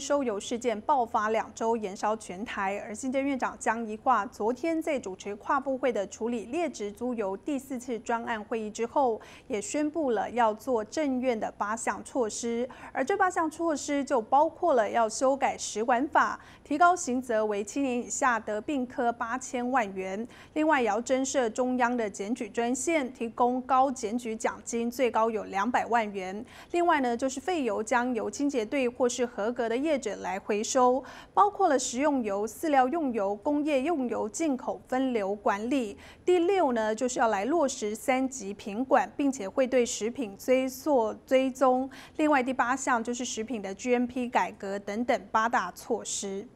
收油事件爆发两周，延烧全台，而新任院长江宜桦昨天在主持跨部会的处理劣质猪油第四次专案会议之后，也宣布了要做政院的八项措施，而这八项措施就包括了要修改使管法，提高刑责为七年以下，得病科八千万元，另外也要增设中央的检举专线，提供高检举奖金，最高有两百万元，另外呢就是废油将由清洁队或是合格的业。业者来回收，包括了食用油、饲料用油、工业用油进口分流管理。第六呢，就是要来落实三级品管，并且会对食品追溯追踪。另外第八项就是食品的 GMP 改革等等八大措施。